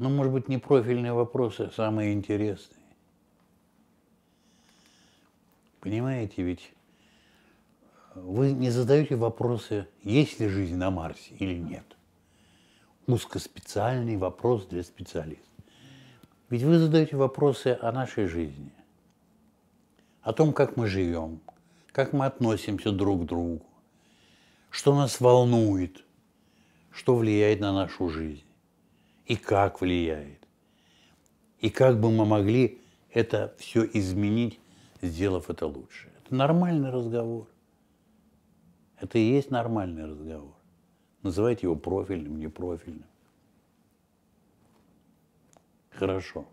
Ну, может быть, не профильные вопросы, а самые интересные. Понимаете, ведь вы не задаете вопросы, есть ли жизнь на Марсе или нет. Узкоспециальный вопрос для специалиста. Ведь вы задаете вопросы о нашей жизни, о том, как мы живем, как мы относимся друг к другу, что нас волнует, что влияет на нашу жизнь и как влияет. И как бы мы могли это все изменить, сделав это лучше. Это нормальный разговор. Это и есть нормальный разговор. Называйте его профильным, непрофильным. Хорошо.